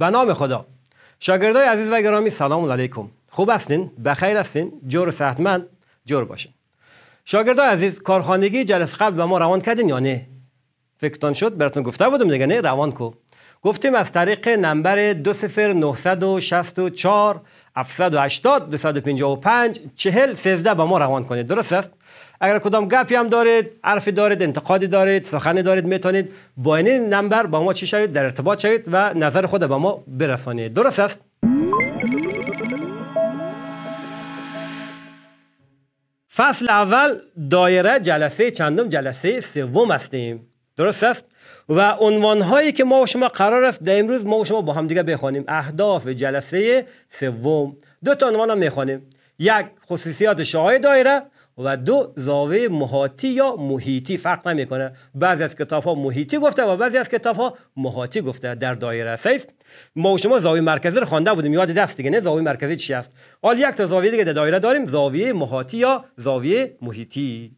به نام خدا شاگردای عزیز و گرامی سلام علیکم خوب هستین بخیر هستین جور و صحتمند جور باشین شاگردای عزیز کارخانگی جلسه قبل به ما روان کردین یا نه فکرتان شد براتون گفته بودم دیگه نه روان کو گفتیم از طریق نمبر 20964 780 255 40 13 با ما روان کنید درست است اگر کدام گپی هم دارید حرفی دارید انتقادی دارید سخنی دارید میتونید با این نمبر با ما چی شوید در ارتباط شوید و نظر خود با ما برسانید درست است فصل اول دایره جلسه چندم جلسه سوم هستیم درست است و عنوان هایی که ما و شما قرار است در امروز ما و شما با هم دیگه بخوانیم اهداف جلسه سوم دو تا عنوان میخوانیم یک خصوصیات شاهای دایره و دو زاویه محاطی یا محیطی فرق نمیکنه بعضی از کتاب ها محیطی گفته و بعضی از کتاب ها محاطی گفته در دایره سیف ما و شما زاویه مرکزی رو خوانده بودیم یاد دست دیگه نه زاویه مرکزی چی است حال یک تا زاویه دیگه در دایره داریم زاویه محاطی یا زاویه محیطی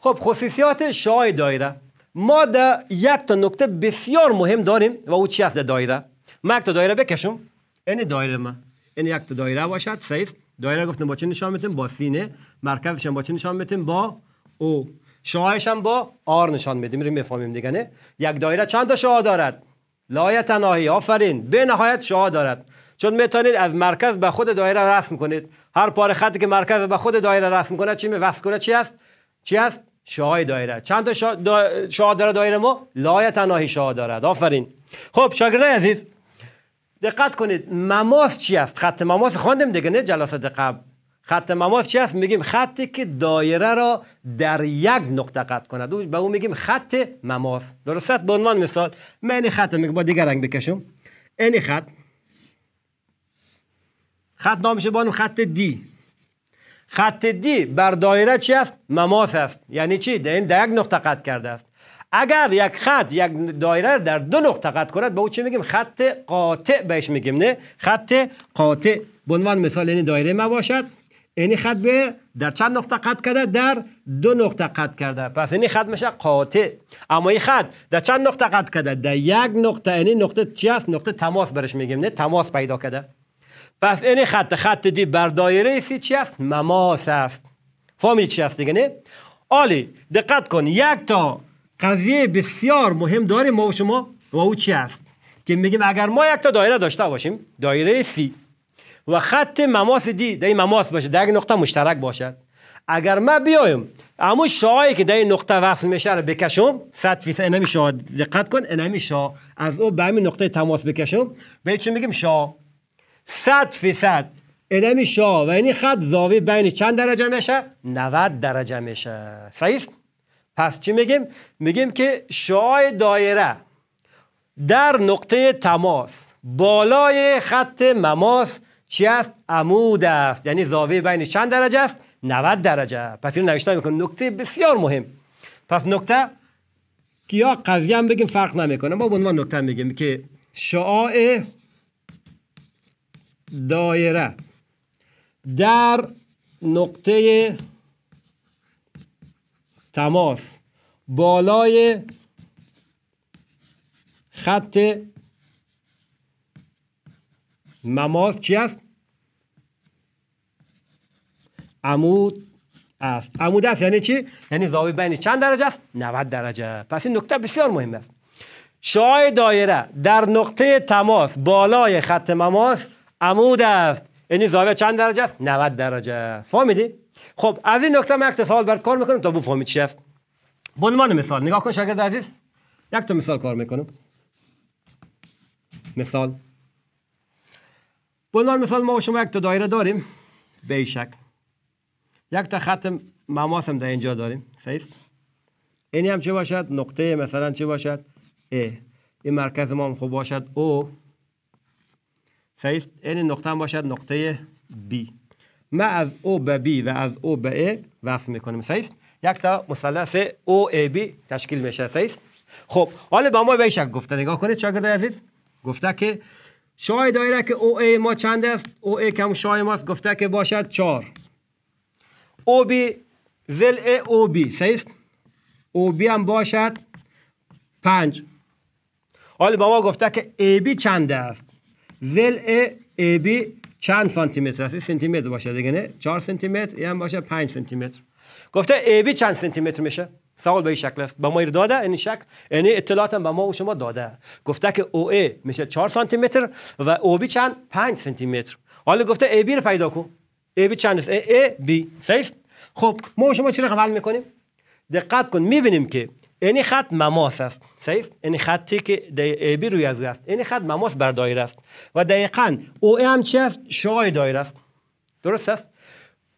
خب خصوصیات شای دایره ما در یک تا نکته بسیار مهم داریم و او چی است دایره ما یک تا دایره بکشم این یعنی دایره ما این یعنی یک تا دایره باشد سیف دایره گفتم با چه نشان میتیم با سینه مرکزش با چه نشان میتیم با او شاهش هم با آر نشان میدیم میریم میفهمیم دیگه نه یک دایره چند تا شاه دارد لایت آفرین به نهایت شاه دارد چون میتونید از مرکز به خود دایره رسم کنید هر پاره خطی که مرکز به خود دایره رسم کنه چی می کنه چی است چی است شاهای دایره چند تا شاه دا... دایره ما لایه تناهی شاه دارد آفرین خب شاگردای عزیز دقت کنید مماس چی است خط مماس خواندیم دیگه نه جلسه قبل خط مماس چی است میگیم خطی که دایره را در یک نقطه قطع کند به اون میگیم خط مماس درست است به عنوان مثال من خط میگم با دیگر رنگ بکشم این خط خط نامشه بانم خط دی خط دی بر دایره چی است مماس است یعنی چی در این در یک نقطه قطع کرده است اگر یک خط یک دایره در دو نقطه قطع کند به او چی میگیم خط قاطع بهش میگیم نه خط قاطع به عنوان مثال این دایره ما باشد این خط به در چند نقطه قطع کرده در دو نقطه قطع کرده پس این خط میشه قاطع اما این خط در چند نقطه قطع کرده در یک نقطه این یعنی نقطه چی است نقطه تماس برش میگیم نه تماس پیدا کرده پس این خط خط دی بر دایره سی چی است مماس است فهمی چی است دیگه نه آلی دقت کن یک تا قضیه بسیار مهم داریم ما و شما و او چی است که میگیم اگر ما یک تا دایره داشته باشیم دایره سی و خط مماس دی در مماس باشه در نقطه مشترک باشد اگر ما بیایم اما شاهایی که در این نقطه وصل میشه رو بکشم صد فیصد اینمی شاه دقت کن اینمی شاه از او به نقطه تماس بکشم به چی میگیم شاه 100 فیصد اینمی شاه و اینی خط زاوی بین چند درجه میشه 90 درجه میشه صحیح پس چی میگیم میگیم که شعاع دایره در نقطه تماس بالای خط مماس چی است عمود است یعنی زاوی بین چند درجه است 90 درجه پس اینو نوشته میکنه نقطه بسیار مهم پس نکته که یا قضیه هم بگیم فرق نمیکنه ما به عنوان نکته میگیم که شعاع دایره در نقطه تماس بالای خط مماس چی است عمود است عمود است یعنی چی یعنی زاویه بین چند درجه است 90 درجه پس این نقطه بسیار مهم است شعاع دایره در نقطه تماس بالای خط مماس عمود است یعنی زاویه چند درجه است 90 درجه فهمیدی خب از این نکته من یک سوال برات کار میکنم تا بفهمی چی است به عنوان مثال نگاه کن شاگرد عزیز یک تا مثال کار میکنم مثال به عنوان مثال ما و شما یک تا دایره داریم به یک تا خط مماس هم در اینجا داریم صحیح اینی هم چه باشد نقطه مثلا چه باشد ا این مرکز ما هم خوب باشد او صحیح این نقطه هم باشد نقطه B ما از او به B و از او به A وصل میکنیم صحیح یک تا مثلث او ای بی تشکیل میشه صحیح خب حالا با ما به گفته نگاه کنید شاگرد عزیز گفته که شای دایره که او ای ما چند است او ای کم شای ماست گفته که باشد 4 او بی زل ای او بی صحیح او بی هم باشد 5 حالا با ما گفته که ای بی چند است ا بی چند سانتی متر است سانتی متر باشه دیگه نه 4 سانتی متر یا باشه 5 سانتی متر گفته بی چند سانتی متر میشه سوال به این شکل است به ما داده این شکل یعنی اطلاعات هم به ما و شما داده گفته که او ای میشه 4 سانتی متر و او بی چند 5 سانتی متر حالا گفته بی رو پیدا کن بی چند است A بی صحیح خب ما و شما چی رقم حل میکنیم دقت کن میبینیم که این خط مماس است صحیح این خطی که بی روی از است این خط مماس بر دایره است و دقیقا او هم چی است شعاع دایره است درست است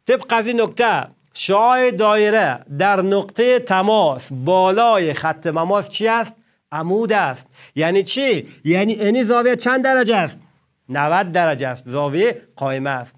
طبق از این نکته شعاع دایره در نقطه تماس بالای خط مماس چی است عمود است یعنی چی یعنی این زاویه چند درجه است 90 درجه است زاویه قائمه است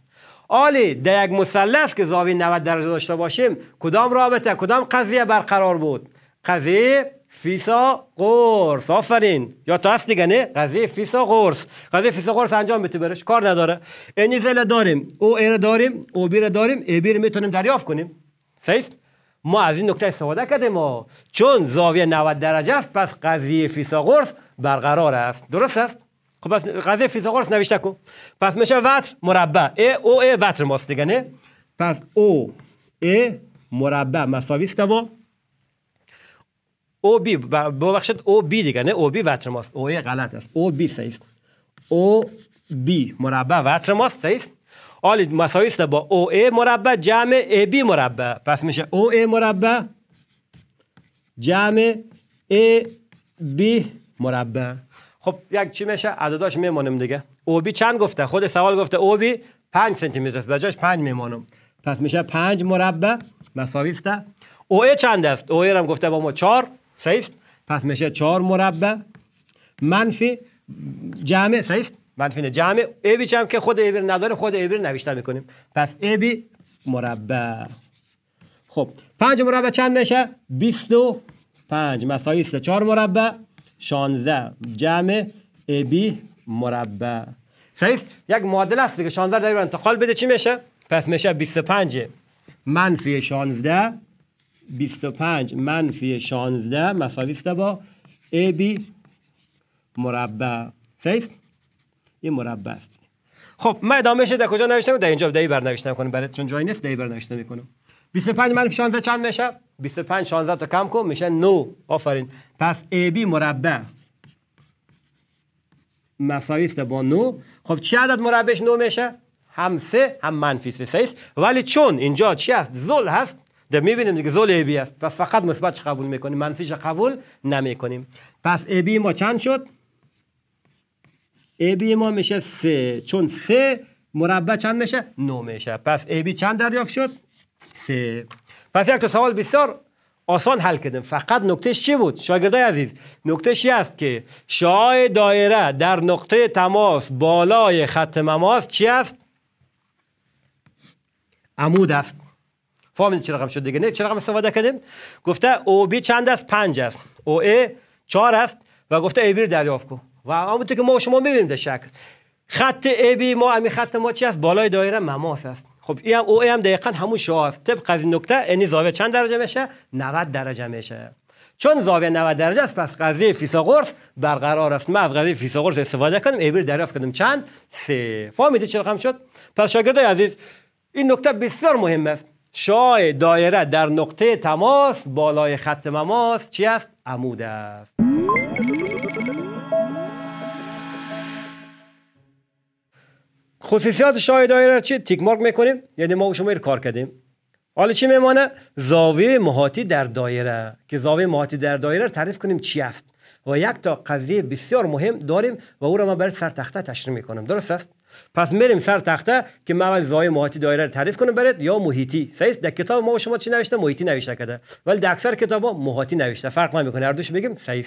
آلی در یک مثلث که زاویه 90 درجه داشته باشیم کدام رابطه کدام قضیه برقرار بود قضیه فیسا قرص آفرین یا تو هست دیگه نه قضیه فیسا قرص قضیه فیسا قرص انجام میتونی برش کار نداره اینی زل داریم او ایر داریم او بیر داریم ای بیر میتونیم دریافت کنیم صحیح ما از این نکته استفاده کردیم ما چون زاویه 90 درجه است پس قضیه فیسا برقرار است درست است خب پس قضیه فیثاغورس نوشته کو پس میشه وتر مربع ای او ای وتر ماست دیگه نه پس او ای مربع مساوی است او بی ببخشید او بی دیگه نه او بی وتر ماست او غلط است او بی است او بی مربع وتر ماست است آلی مساوی است با او ای مربع جمع ای بی مربع پس میشه او ای مربع جمع ای بی مربع خب یک چی میشه عدداش میمانم دیگه او بی چند گفته خود سوال گفته او بی 5 سانتی متر است بجاش 5 میمانم پس میشه 5 مربع مساوی است او ای چند است او ای هم گفته با ما 4 صحیح پس میشه 4 مربع منفی جمع صحیح منفی جمع ای بی هم که خود ای بی نداره خود ای بی نوشته میکنیم پس ای بی مربع خب 5 مربع چند میشه 25 مساوی است 4 مربع 16 جمع ای بی مربع صحیح یک معادل هست که 16 رو انتقال بده چی میشه پس میشه 25 منفی 16 25 منفی 16 مساوی است با AB مربع سیف این مربع است خب من ادامهش شده کجا نوشتم در اینجا دهی نوشتم کنم برای چون جایی نیست دهی نوشتم میکنم 25 منفی 16 چند میشه 25 16 تا کم کن میشه 9 آفرین پس AB مربع مساوی است با 9 خب چه عدد مربعش 9 میشه هم سه هم منفی سه است ولی چون اینجا چی است؟ زل هست در میبینیم دیگه زول ای بی است پس فقط مثبتش قبول میکنیم منفیش قبول نمیکنیم پس ای بی ما چند شد ای بی ما میشه سه چون سه مربع چند میشه نو میشه پس ای بی چند دریافت شد سه پس یک تا سوال بسیار آسان حل کردیم فقط نکته چی بود شاگرده عزیز نکتهش است که شعاع دایره در نقطه تماس بالای خط مماس چی است عمود است فامیل چه رقم شد دیگه نه چه رقم استفاده کردیم گفته او بی چند است پنج است او ای چهار است و گفته ای بی رو دریافت کن و همونطور که ما شما میبینیم در شکل خط ای بی ما همین خط ما چی است بالای دایره مماس است خب این هم او ای هم دقیقا همون شو است طبق از این نکته یعنی زاویه چند درجه میشه 90 درجه میشه چون زاویه 90 درجه است پس قضیه فیثاغورس برقرار است ما از قضیه فیثاغورس استفاده کردیم ایبر دریافت کردیم چند سه فهمیدید چه رقم شد پس شاگردای عزیز این نکته بسیار مهم است شاه دایره در نقطه تماس بالای خط مماس چی است؟ عمود است خصوصیات شاه دایره چی؟ تیک مارک میکنیم یعنی ما و شما کار کردیم حالا چی میمانه؟ زاویه محاطی در دایره که زاویه محاطی در دایره تعریف کنیم چی است و یک تا قضیه بسیار مهم داریم و او را من برای سرتخته تخته تشریح میکنم درست است؟ پس میریم سر تخته که من اول زای محیطی دایره رو تعریف کنم برات یا محیطی صحیح در کتاب ما شما چی نوشته محیطی نوشته کرده ولی در اکثر ها محیطی نوشته فرق نمیکنه هر دوش بگیم صحیح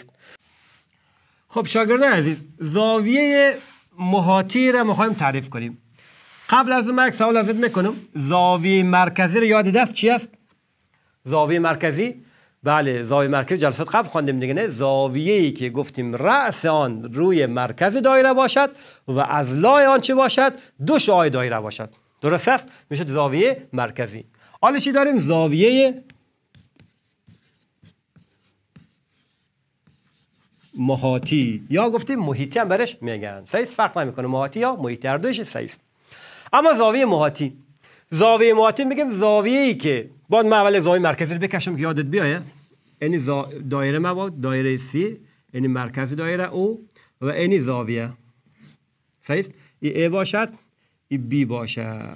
خب شاگردان عزیز زاویه محاطی را میخوایم تعریف کنیم قبل از اون یک سوال ازت میکنم زاویه مرکزی رو یاد دست چی است زاویه مرکزی بله زاویه مرکزی جلسات قبل خواندیم دیگه نه زاویه ای که گفتیم رأس آن روی مرکز دایره باشد و از لای آن چه باشد دو شعای دایره باشد درست است میشه زاویه مرکزی حالا چی داریم زاویه محاطی یا گفتیم محیطی هم برش میگن سیست فرق نمیکنه محاطی یا محیطی هر دوش سیست اما زاویه محاطی زاویه ماتی میگیم زاویه ای که باید من اول زاویه مرکزی رو بکشم که یادت بیایه یعنی دایره بود، دایره سی یعنی مرکز دایره او و اینی زاویه صحیح ای ای باشد ای بی باشد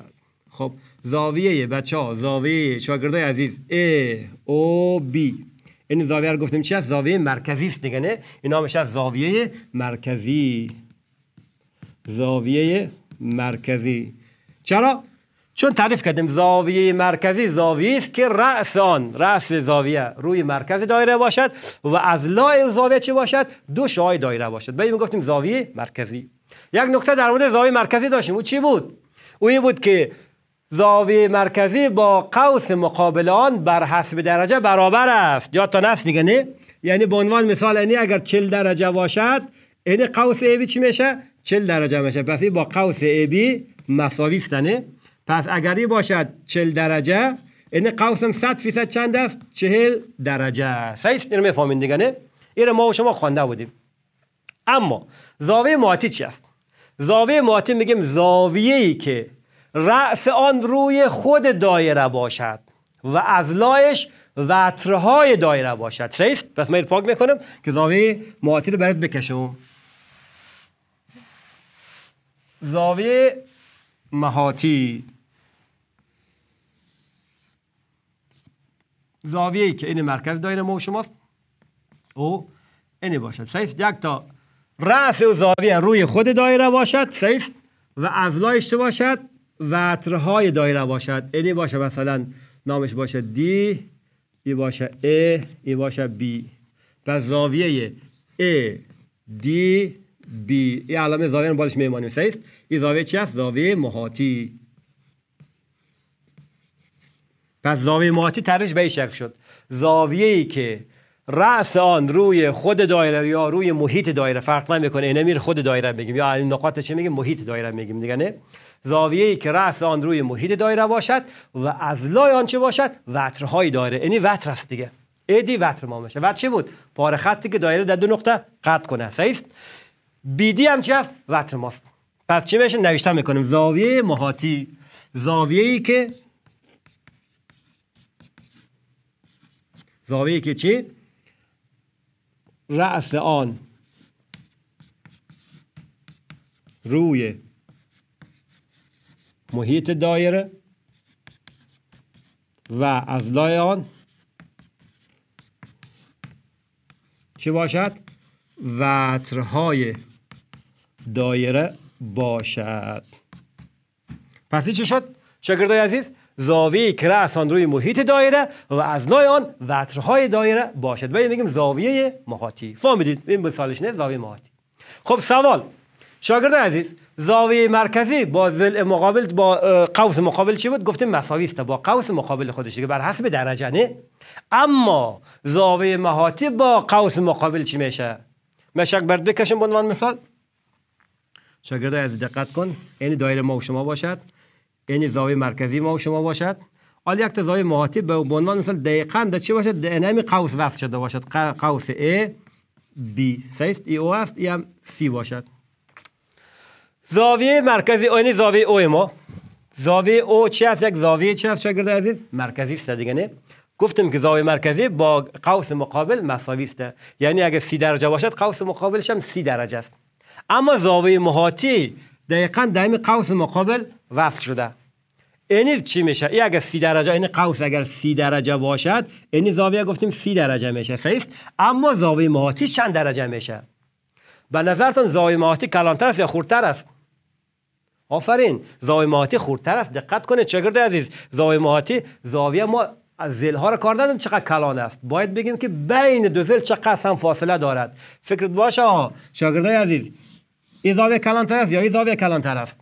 خب زاویه بچه ها زاویه شاگردای عزیز ای او بی این زاویه رو گفتیم چی هست زاویه مرکزی است دیگه نه این نامش از زاویه مرکزی زاویه مرکزی چرا چون تعریف کردیم زاویه مرکزی زاویه است که رأس آن رأس زاویه روی مرکز دایره باشد و از لای زاویه چی باشد دو شعای دایره باشد به گفتیم زاویه مرکزی یک نکته در مورد زاویه مرکزی داشتیم او چی بود او این بود که زاویه مرکزی با قوس مقابل آن بر حسب درجه برابر است یا نست دیگه نه یعنی به عنوان مثال اینی اگر چل درجه باشد این یعنی قوس ای بی چی میشه 40 درجه میشه پس با قوس ای بی مساوی پس اگری باشد چل درجه این یعنی قوسم صد فیصد چند است چهل درجه این رو میفهمین دیگه نه رو ما و شما خوانده بودیم اما زاویه محاطی چی است زاویه محاطی میگیم زاویه ای که رأس آن روی خود دایره باشد و از لایش وترهای دایره باشد صحیح پس من پاک میکنم که زاویه محاطی رو برات بکشم زاویه محاطی زاویه ای که این مرکز دایره ما و شماست او این باشد سیست یک تا رأس و زاویه روی خود دایره باشد سیست و ازلایش باشد وترهای دایره باشد این باشه مثلا نامش باشد دی ای باشه ای ای باشه بی پس زاویه ای دی بی ای علامه زاویه رو بالش میمانیم سیست این زاویه چی است زاویه محاطی پس زاویه محاطی ترش به شکل شد زاویه ای که رأس آن روی خود دایره یا روی محیط دایره فرق نمیکنه اینا میر خود دایره میگیم یا این نقاط چه میگیم محیط دایره میگیم دیگه نه زاویه ای که رأس آن روی محیط دایره باشد و از لای آن چه باشد وترهای دایره یعنی وتر است دیگه ادی وتر ما میشه وتر چه بود پاره خطی که دایره در دو نقطه قطع کنه صحیح بیدی هم چی وتر ماست پس چه میشه نوشتن میکنیم زاویه محاطی زاویه ای که زاویه که چی؟ رأس آن روی محیط دایره و از لای آن چه باشد؟ وترهای دایره باشد پس چی شد؟ شاگردای عزیز زاویه که روی محیط دایره و از لای آن وترهای دایره باشد باید میگیم زاویه محاطی فهمیدید این مثالش نه زاویه محاطی خب سوال شاگرد عزیز زاویه مرکزی با ضلع مقابل با قوس مقابل چی بود گفتیم مساوی است با قوس مقابل خودش که بر حسب درجه نه اما زاویه محاطی با قوس مقابل چی میشه مشک برد بکشم به عنوان مثال شاگرد عزیز دقت کن این دایره ما و شما باشد یعنی زاویه مرکزی ما و شما باشد حال یک زاویه محاطی به عنوان مثلا دقیقا در چه باشد در قوس وصل شده باشد قوس A B سیست ای او است e ای e هم C باشد زاویه مرکزی یعنی زاویه او ما زاویه او چه است یک زاویه چه است شاگرد عزیز مرکزی است دیگه نه گفتم که زاویه مرکزی با قوس مقابل مساوی است یعنی اگه سی درجه باشد قوس مقابلش هم سی درجه است اما زاویه محاطی دقیقا در این قوس مقابل وصل شده اینی چی میشه ای اگر سی درجه این قوس اگر سی درجه باشد این زاویه گفتیم سی درجه میشه صحیح اما زاویه محاطی چند درجه میشه به نظرتون زاویه محاطی کلانتر است یا خورتر است آفرین زاویه محاطی خورتر است دقت کنید چگرده عزیز زاویه محاطی زاویه ما از زل ها را کار دادم چقدر کلان است باید بگیم که بین دو زل چقدر هم فاصله دارد فکرت باشه شاگردای عزیز زاویه کلانتر است یا زاویه کلانتر است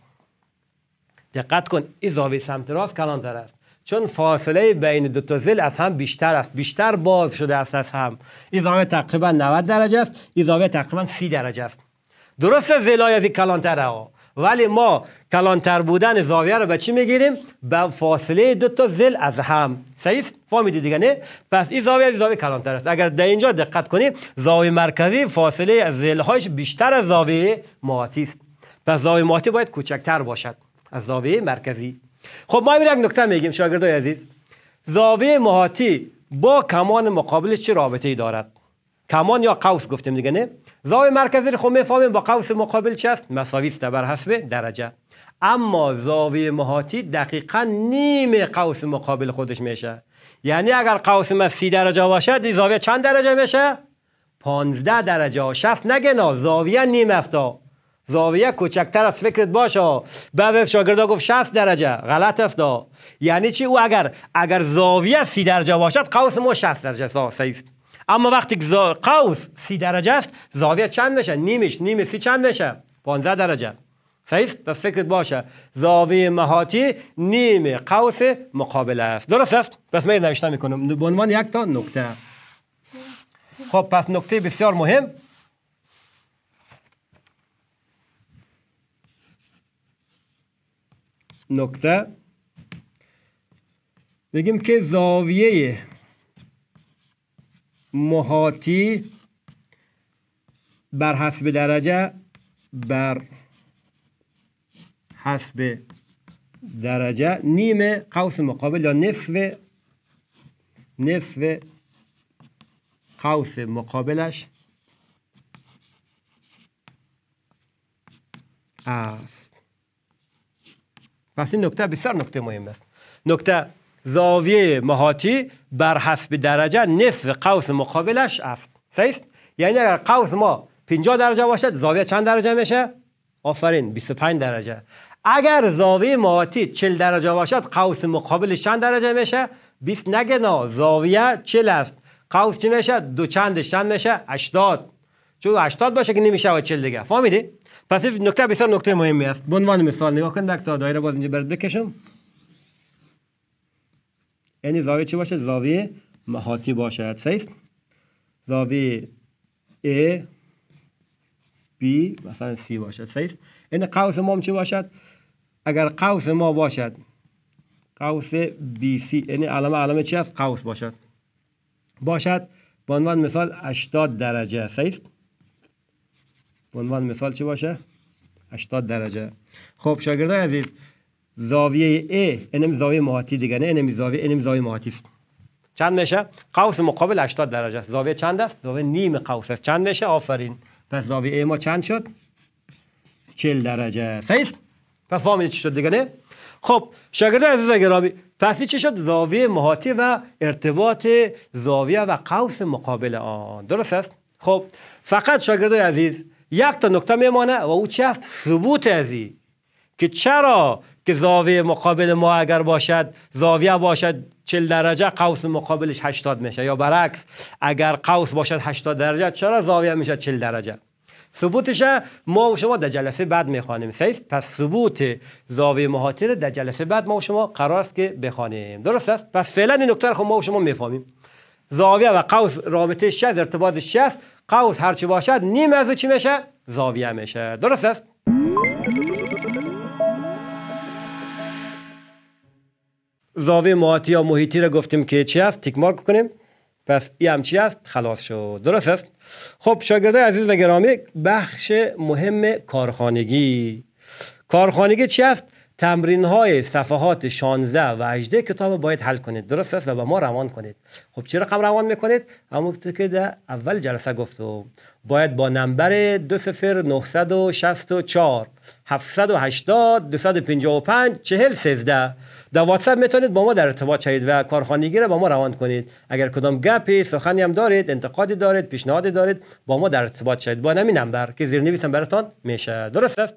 دقت کن زاویه سمت راست کلانتر است چون فاصله بین دو تا زل از هم بیشتر است بیشتر باز شده است از هم زاویه تقریبا 90 درجه است زاویه تقریبا 30 درجه است درست زلای از این کلانتر ها ولی ما کلانتر بودن زاویه رو به چی میگیریم به فاصله دو تا زل از هم صحیح فهمیدید دیگه نه پس این زاویه از زاویه کلانتر است اگر در اینجا دقت کنیم زاویه مرکزی فاصله از زل هایش بیشتر از زاویه محاتی است پس زاویه ماتی باید کوچکتر باشد از زاویه مرکزی خب ما یک نکته میگیم شاگردای عزیز زاویه ماتی با کمان مقابلش چه رابطه ای دارد کمان یا قوس گفتیم دیگه نه زاویه مرکزی رو خب میفهمیم با قوس مقابل چی است مساوی است بر حسب درجه اما زاویه محاطی دقیقا نیم قوس مقابل خودش میشه یعنی اگر قوس ما سی درجه باشد این زاویه چند درجه میشه 15 درجه شفت نگه زاویه نیم افتا زاویه کوچکتر از فکرت باشه بعد از شاگردا گفت 60 درجه غلط افتا یعنی چی او اگر اگر زاویه سی درجه باشد قوس ما 60 درجه ساست اما وقتی قوس سی درجه است زاویه چند میشه نیمش نیم سی چند میشه 15 درجه صحیح به فکرت باشه زاویه مهاتی نیم قوس مقابل است درست است پس من نوشته میکنم به عنوان یک تا نکته خب پس نکته بسیار مهم نکته بگیم که زاویه محاطی بر حسب درجه بر حسب درجه نیم قوس مقابل یا نصف نصف قوس مقابلش است پس این نکته بسیار نکته مهم است نکته زاویه محاطی بر حسب درجه نصف قوس مقابلش است صحیح یعنی اگر قوس ما 50 درجه باشد زاویه چند درجه میشه آفرین 25 درجه اگر زاویه محاطی 40 درجه باشد قوس مقابل چند درجه میشه 20 نگه نه زاویه 40 است قوس چی میشه دو چند چند میشه 80 چون 80 باشه که نمیشه 40 دیگه فهمیدی پس این نکته بسیار نکته مهمی است به عنوان مثال نگاه کن تا دایره باز اینجا برد بکشم یعنی زاویه چی باشه زاویه محاطی باشد سیست زاویه A B مثلا C باشد سیست این قوس ما چی باشد اگر قوس ما باشد قوس BC یعنی علامه علامه چی است قوس باشد باشد به عنوان مثال 80 درجه سیست به عنوان مثال چی باشه 80 درجه خب شاگردای عزیز زاویه A اینم یعنی زاویه محاطی دیگه نه اینم یعنی زاویه اینم یعنی زاویه محاطی است چند میشه قوس مقابل 80 درجه است زاویه چند است زاویه نیم قوس است چند میشه آفرین پس زاویه A ما چند شد 40 درجه صحیح پس فهمید چی شد دیگه نه خب شاگرد عزیز گرامی پس چی شد زاویه محاطی و ارتباط زاویه و قوس مقابل آن درست است خب فقط شاگرد عزیز یک تا نکته میمانه و او چی است ثبوت ازی که چرا که زاویه مقابل ما اگر باشد زاویه باشد 40 درجه قوس مقابلش 80 میشه یا برعکس اگر قوس باشد 80 درجه چرا زاویه میشه 40 درجه ثبوتش ما و شما در جلسه بعد میخوانیم سیست پس ثبوت زاویه محاطره در جلسه بعد ما و شما قرار است که بخوانیم درست است پس فعلا این نکته خب ما و شما میفهمیم زاویه و قوس رابطه شد ارتباط شد قوس هرچی باشد نیم از چی میشه زاویه میشه درست است زاوی مواتی یا محیطی را گفتیم که چی است تیک مارک کنیم پس ای هم چی است خلاص شد درست است خب شاگردای عزیز و گرامی بخش مهم کارخانگی کارخانگی چی است تمرین های صفحات 16 و 18 کتاب باید حل کنید درست است و به ما روان کنید خب چرا رقم روان میکنید همون که در اول جلسه گفتم باید با نمبر 20964 780 255 4013 در واتساپ میتونید با ما در ارتباط شوید و کارخانگی را با ما روان کنید اگر کدام گپی سخنی هم دارید انتقادی دارید پیشنهادی دارید با ما در ارتباط شوید با همین نمبر که زیر نویسم براتان میشه درست است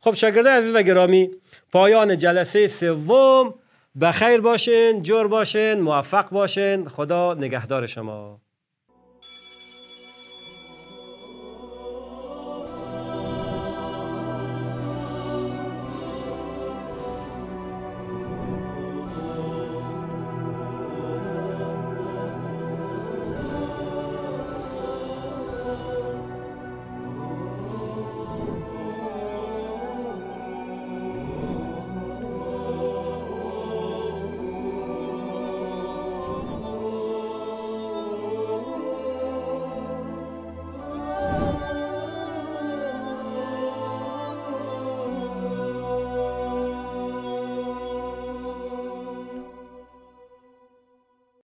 خب شاگردان عزیز و گرامی پایان جلسه سوم بخیر باشین جور باشین موفق باشین خدا نگهدار شما